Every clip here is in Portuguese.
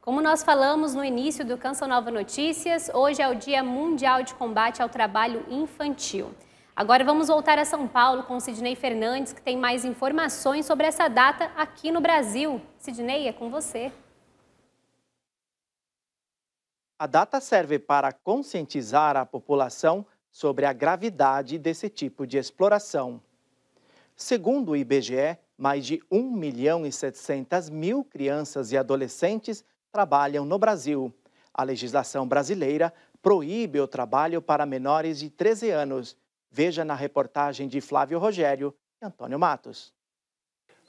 Como nós falamos no início do Canção Nova Notícias, hoje é o Dia Mundial de Combate ao Trabalho Infantil. Agora vamos voltar a São Paulo com Sidney Fernandes, que tem mais informações sobre essa data aqui no Brasil. Sidney, é com você. A data serve para conscientizar a população sobre a gravidade desse tipo de exploração. Segundo o IBGE, mais de 1 milhão e 700 mil crianças e adolescentes trabalham no Brasil. A legislação brasileira proíbe o trabalho para menores de 13 anos. Veja na reportagem de Flávio Rogério e Antônio Matos.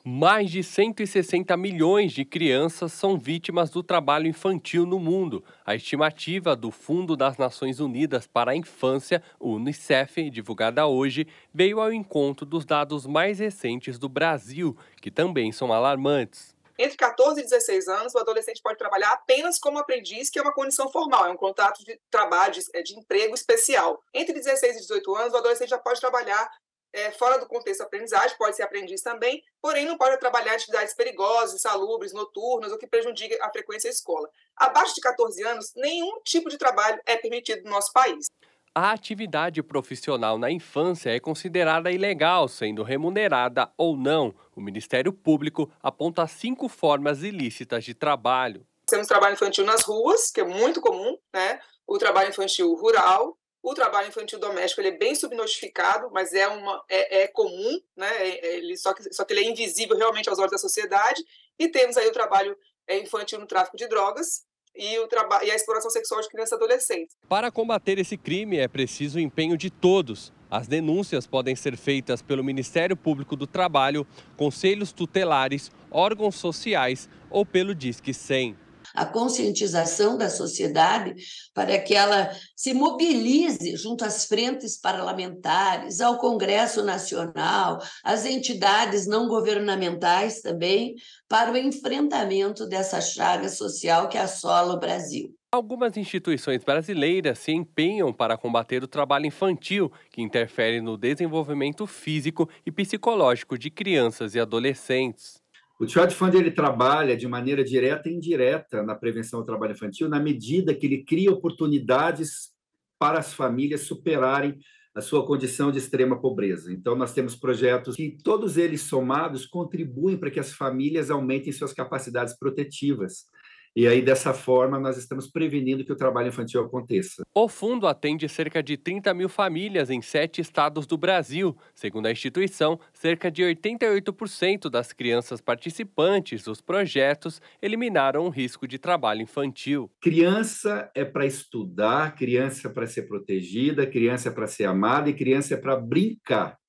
Mais de 160 milhões de crianças são vítimas do trabalho infantil no mundo. A estimativa do Fundo das Nações Unidas para a Infância, UNICEF, divulgada hoje, veio ao encontro dos dados mais recentes do Brasil, que também são alarmantes. Entre 14 e 16 anos, o adolescente pode trabalhar apenas como aprendiz, que é uma condição formal, é um contrato de trabalho, de, é, de emprego especial. Entre 16 e 18 anos, o adolescente já pode trabalhar é, fora do contexto de aprendizagem, pode ser aprendiz também, porém não pode trabalhar em atividades perigosas, salubres, noturnas, ou que prejudiquem a frequência à escola. Abaixo de 14 anos, nenhum tipo de trabalho é permitido no nosso país. A atividade profissional na infância é considerada ilegal, sendo remunerada ou não. O Ministério Público aponta cinco formas ilícitas de trabalho. Temos trabalho infantil nas ruas, que é muito comum, né? O trabalho infantil rural, o trabalho infantil doméstico ele é bem subnotificado, mas é, uma, é, é comum, né? É, é, ele, só, que, só que ele é invisível realmente aos olhos da sociedade. E temos aí o trabalho é, infantil no tráfico de drogas, e, o e a exploração sexual de crianças e adolescentes. Para combater esse crime é preciso o empenho de todos. As denúncias podem ser feitas pelo Ministério Público do Trabalho, conselhos tutelares, órgãos sociais ou pelo Disque 100 a conscientização da sociedade para que ela se mobilize junto às frentes parlamentares, ao Congresso Nacional, às entidades não governamentais também, para o enfrentamento dessa chaga social que assola o Brasil. Algumas instituições brasileiras se empenham para combater o trabalho infantil, que interfere no desenvolvimento físico e psicológico de crianças e adolescentes. O Child ele trabalha de maneira direta e indireta na prevenção ao trabalho infantil, na medida que ele cria oportunidades para as famílias superarem a sua condição de extrema pobreza. Então, nós temos projetos que todos eles somados contribuem para que as famílias aumentem suas capacidades protetivas e aí, dessa forma, nós estamos prevenindo que o trabalho infantil aconteça. O fundo atende cerca de 30 mil famílias em sete estados do Brasil. Segundo a instituição, cerca de 88% das crianças participantes dos projetos eliminaram o risco de trabalho infantil. Criança é para estudar, criança é para ser protegida, criança é para ser amada e criança é para brincar.